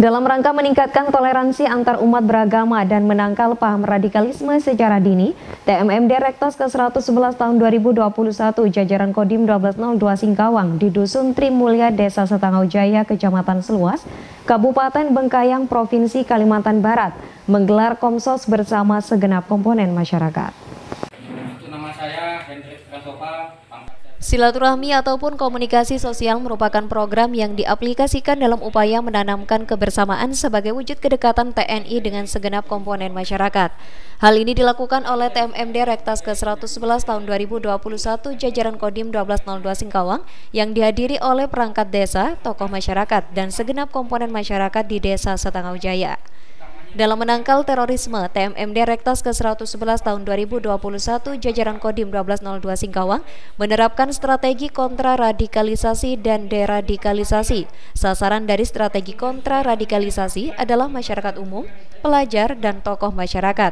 Dalam rangka meningkatkan toleransi antar umat beragama dan menangkal paham radikalisme secara dini, TMM Direktos ke-111 tahun 2021 jajaran Kodim 1202 Singkawang di Dusun Trimulya Desa Setangau Jaya, Kecamatan Seluas, Kabupaten Bengkayang, Provinsi Kalimantan Barat, menggelar komsos bersama segenap komponen masyarakat. Nama saya Hendrik Kasopa, Silaturahmi ataupun komunikasi sosial merupakan program yang diaplikasikan dalam upaya menanamkan kebersamaan sebagai wujud kedekatan TNI dengan segenap komponen masyarakat. Hal ini dilakukan oleh TMMD Rektas ke-111 tahun 2021 jajaran Kodim 1202 Singkawang yang dihadiri oleh perangkat desa, tokoh masyarakat, dan segenap komponen masyarakat di desa Setangau Jaya. Dalam menangkal terorisme, TMMD Rektas ke-111 tahun 2021 jajaran Kodim 1202 Singkawang menerapkan strategi kontra radikalisasi dan deradikalisasi. Sasaran dari strategi kontra radikalisasi adalah masyarakat umum, pelajar, dan tokoh masyarakat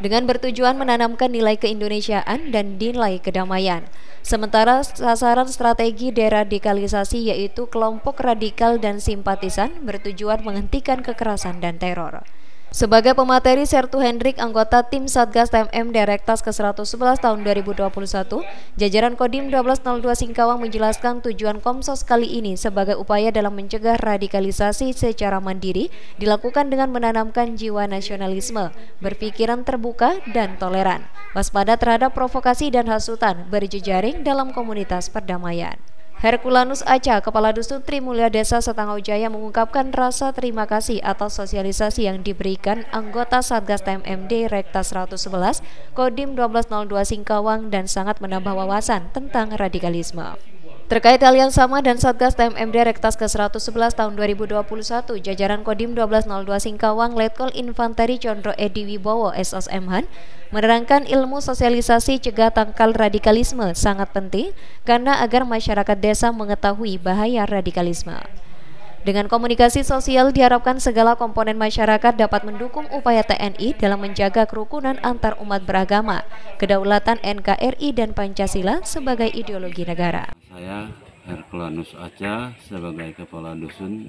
dengan bertujuan menanamkan nilai keindonesiaan dan nilai kedamaian. Sementara sasaran strategi deradikalisasi yaitu kelompok radikal dan simpatisan bertujuan menghentikan kekerasan dan teror. Sebagai pemateri, Sertu Hendrik, anggota tim Satgas TMM Direktas ke-111 tahun 2021, jajaran Kodim 1202 Singkawang menjelaskan tujuan Komsos kali ini sebagai upaya dalam mencegah radikalisasi secara mandiri dilakukan dengan menanamkan jiwa nasionalisme, berpikiran terbuka dan toleran, waspada terhadap provokasi dan hasutan berjejaring dalam komunitas perdamaian. Herkulanus Aca, Kepala Dusun Trimulya Desa Setangau Jaya mengungkapkan rasa terima kasih atas sosialisasi yang diberikan anggota Satgas TMMD Rekta 111, Kodim 1202 Singkawang dan sangat menambah wawasan tentang radikalisme. Terkait hal yang sama dan Satgas TMMD Rektas ke-111 tahun 2021, jajaran Kodim 1202 Singkawang Letkol Infanteri Condro Edi Wibowo SSM Han menerangkan ilmu sosialisasi cegah tangkal radikalisme sangat penting karena agar masyarakat desa mengetahui bahaya radikalisme. Dengan komunikasi sosial diharapkan segala komponen masyarakat dapat mendukung upaya TNI dalam menjaga kerukunan antar umat beragama, kedaulatan NKRI dan Pancasila sebagai ideologi negara. Saya Herkulanus Aca sebagai Kepala Dusun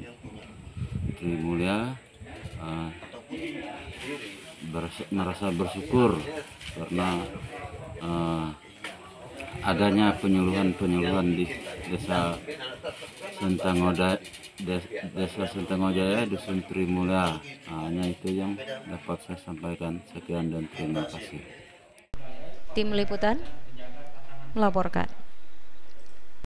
Trimulya uh, eh, bers merasa bersyukur karena uh, adanya penyuluhan-penyuluhan di desa Sentangoda des, desa Sentangojaya dusun Trimulya nah, hanya itu yang dapat saya sampaikan sekian dan terima kasih tim liputan melaporkan